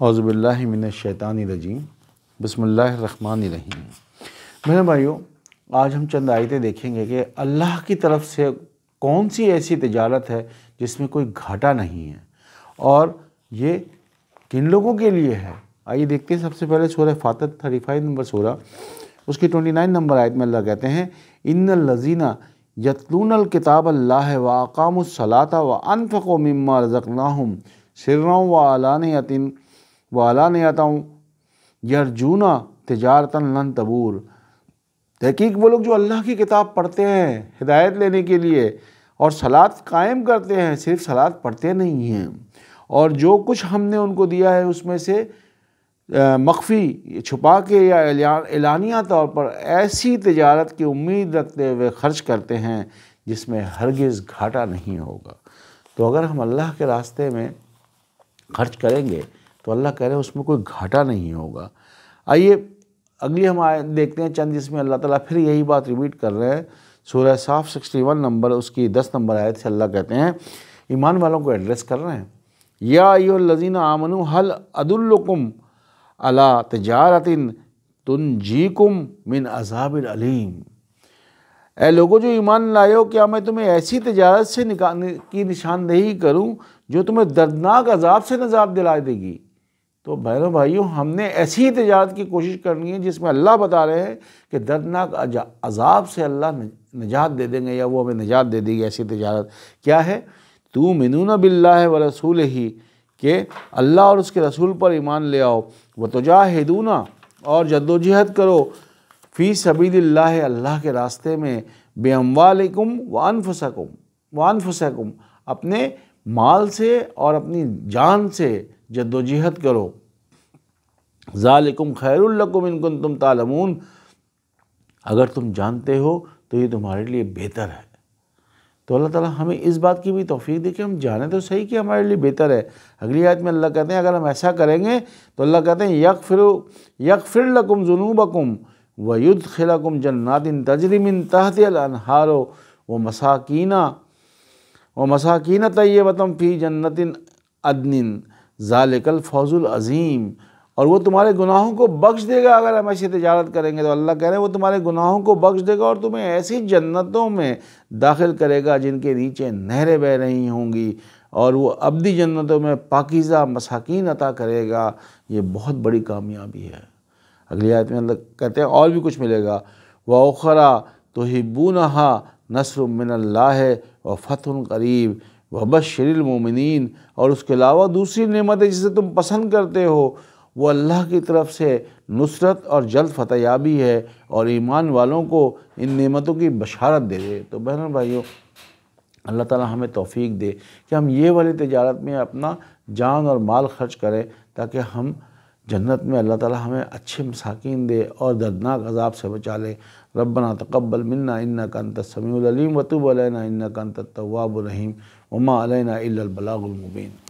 हौज़बिल्लाशैतानजीम बसमीम मेरे भाइयों आज हम चंद आयतें देखेंगे कि अल्लाह की तरफ से कौन सी ऐसी तजारत है जिसमें कोई घाटा नहीं है और ये किन लोगों के लिए है आइए देखते हैं सबसे पहले सोलह फातर थर्टी फाइव नंबर सोलह उसकी ट्वेंटी नाइन नंबर आयत में अल्लाह कहते हैं इन लजीना यतलून अलकताब अल्लाह सलाता व अनफ़ो मम्मा रज़क़नाहम सिर व यतिन वाला नहीं नयाताऊँ यरजूना तजारतन लन तबूर तहकीक वो लोग जो अल्लाह की किताब पढ़ते हैं हिदायत लेने के लिए और सलाद कायम करते हैं सिर्फ सलाद पढ़ते नहीं हैं और जो कुछ हमने उनको दिया है उसमें से मख्फी छुपा के या एलानिया तौर पर ऐसी तजारत की उम्मीद रखते हुए ख़र्च करते हैं जिसमें हरगिज़ घाटा नहीं होगा तो अगर हम अल्लाह के रास्ते में खर्च करेंगे तो अल्लाह कह रहे हैं उसमें कोई घाटा नहीं होगा आइए अगली हम आए देखते हैं चंद इसमें अल्लाह ताला फिर यही बात रिपीट कर रहे हैं सूर्य साफ सिक्सटी वन नंबर उसकी दस नंबर आयत से अल्लाह कहते हैं ईमान वालों को एड्रेस कर रहे हैं या यो लजीन आमनु हल अदुल्लुकुम अला तजारतिन तुन कुम मिन अजाबिल अलीम ए लोगों जो ईमान हो क्या मैं तुम्हें ऐसी तजारत से निका की निशानदेही करूं जो तुम्हें दर्दनाक अजाब से नजाब दिला देगी तो बहनों भाइयों हमने ऐसी तजारत की कोशिश करनी है जिसमें अल्लाह बता रहे हैं कि दर्दनाक अजाब से अल्लाह निजात दे देंगे या वो हमें निजात दे देगी ऐसी तजारत क्या है तू मिनून बिल्ला है व रसूल ही के अल्लाह और उसके रसूल पर ईमान ले आओ व तोजाहिदूना और जद्दोजहद करो फ़ी सबील्ला अल्लाह के रास्ते में बेअम्वालकुम व अनफसकुम व अनफसकुम अपने माल से और अपनी जान से जद्दोजहद करो ज़ालकुम खैरकुम इनकुन तुम तालमून अगर तुम जानते हो तो ये तुम्हारे लिए बेहतर है तो अल्लाह ताला हमें इस बात की भी तोफ़ी दे कि हम जाने तो सही कि हमारे लिए बेहतर है अगली आयत में अल्लाह कहते हैं अगर हम ऐसा करेंगे तो अल्लाह कहते हैं यक फिर यक फिर लकुम जुनूबकुम व युद्ध खिलकुम जन्नातिन तजरिमिन तहत अनहारो व मसाकीना व मसाकीना वतम फ़ी जन्नतिन अदनिन ज़ालिकल फौजुल अज़ीम और वो तुम्हारे गुनाहों को बख्श देगा अगर हम ऐसी तजारत करेंगे तो अल्लाह कह रहे हैं वो तुम्हारे गुनाहों को बख्श देगा और तुम्हें ऐसी जन्नतों में दाखिल करेगा जिनके नीचे नहरें बह रही होंगी और वो अबदी जन्नतों में पाकिज़ा मसाकिन अता करेगा ये बहुत बड़ी कामयाबी है अगली आयत में अल्लाह कहते हैं और भी कुछ मिलेगा व ओखरा तो हिब्बू नहा नसर मिनल्ला व फ़तह करीब शरील मोमिन और उसके अलावा दूसरी नमतें जिसे तुम पसंद करते हो वो अल्लाह की तरफ से नुसरत और जल्द फतेयाबी है और ईमान वालों को इन नमतों की बशारत दे दे तो बहन भाइयों अल्लाह ताला हमें तौफीक दे कि हम ये वाली तजारत में अपना जान और माल खर्च करें ताकि हम जन्नत में अल्लाह ताला हमें अच्छे मसाकिन दे और दर्दनाक अजाब से बचा ले रबना तकबल मन्ना इन्ना कंत समीम वतुब अलैना इन्ना कंत तवाब रहीम वमा अलैना इल्लल बलागुल मुबीन